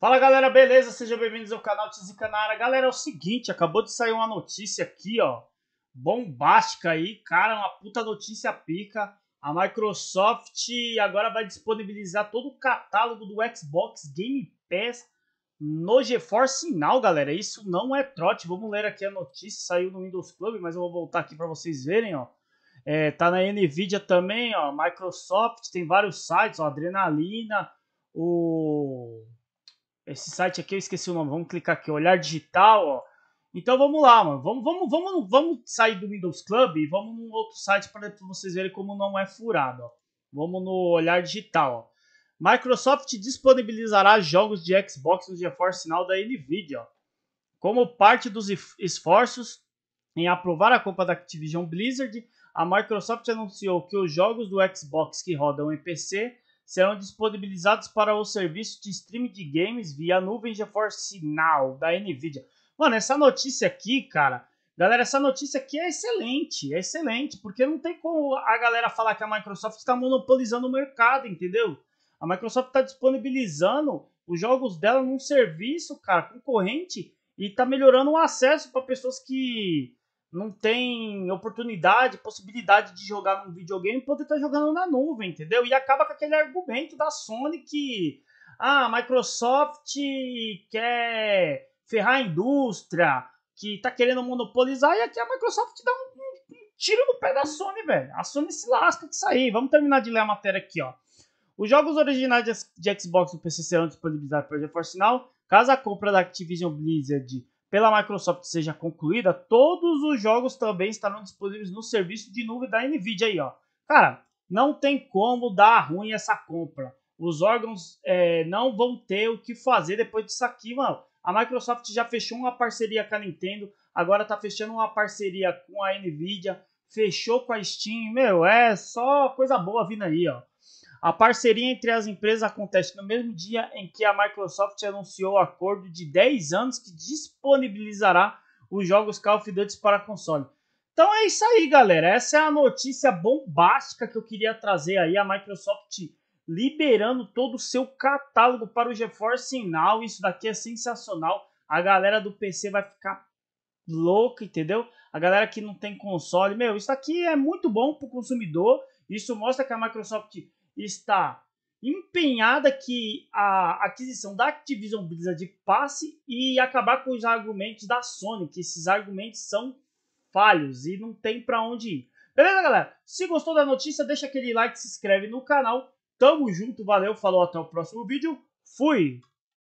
Fala galera, beleza? Sejam bem-vindos ao canal Tizica na área. Galera, é o seguinte, acabou de sair uma notícia aqui, ó, bombástica aí, cara, uma puta notícia pica. A Microsoft agora vai disponibilizar todo o catálogo do Xbox Game Pass no GeForce Now, galera. Isso não é trote. Vamos ler aqui a notícia, saiu no Windows Club, mas eu vou voltar aqui para vocês verem, ó. É, tá na Nvidia também, ó, Microsoft, tem vários sites, ó, Adrenalina, o esse site aqui eu esqueci o nome. Vamos clicar aqui, olhar digital, ó. Então vamos lá, mano. Vamos, vamos, vamos, vamos sair do Windows Club e vamos num outro site para vocês verem como não é furado. Ó. Vamos no olhar digital. Ó. Microsoft disponibilizará jogos de Xbox no GeForce Sinal da Nvidia. Ó. Como parte dos esforços em aprovar a compra da Activision Blizzard, a Microsoft anunciou que os jogos do Xbox que rodam em PC serão disponibilizados para o serviço de streaming de games via nuvem GeForce Now da Nvidia. Mano, essa notícia aqui, cara, galera, essa notícia aqui é excelente, é excelente, porque não tem como a galera falar que a Microsoft está monopolizando o mercado, entendeu? A Microsoft está disponibilizando os jogos dela num serviço, cara, concorrente e está melhorando o acesso para pessoas que não tem oportunidade, possibilidade de jogar num videogame, poder estar tá jogando na nuvem, entendeu? E acaba com aquele argumento da Sony que ah, a Microsoft quer ferrar a indústria, que está querendo monopolizar, e aqui a Microsoft dá um, um, um tiro no pé da Sony, velho. A Sony se lasca de sair Vamos terminar de ler a matéria aqui, ó. Os jogos originais de, Xbox e PC serão disponibilizados para GeForce Now. Caso a compra da Activision Blizzard pela Microsoft seja concluída, todos os jogos também estarão disponíveis no serviço de nuvem da Nvidia aí, ó. Cara, não tem como dar ruim essa compra. Os órgãos é, não vão ter o que fazer depois disso aqui, mano. A Microsoft já fechou uma parceria com a Nintendo, agora tá fechando uma parceria com a Nvidia fechou com a Steam. Meu, é só coisa boa vindo aí, ó. A parceria entre as empresas acontece no mesmo dia em que a Microsoft anunciou o acordo de 10 anos que disponibilizará os jogos Call of Duty para console. Então é isso aí, galera. Essa é a notícia bombástica que eu queria trazer aí. A Microsoft liberando todo o seu catálogo para o GeForce Now. Isso daqui é sensacional. A galera do PC vai ficar louca, entendeu? A galera que não tem console, meu, isso aqui é muito bom para o consumidor. Isso mostra que a Microsoft está empenhada que a aquisição da Activision Blizzard passe e acabar com os argumentos da Sony, que esses argumentos são falhos e não tem para onde ir. Beleza, galera? Se gostou da notícia, deixa aquele like, se inscreve no canal. Tamo junto, valeu, falou, até o próximo vídeo. Fui!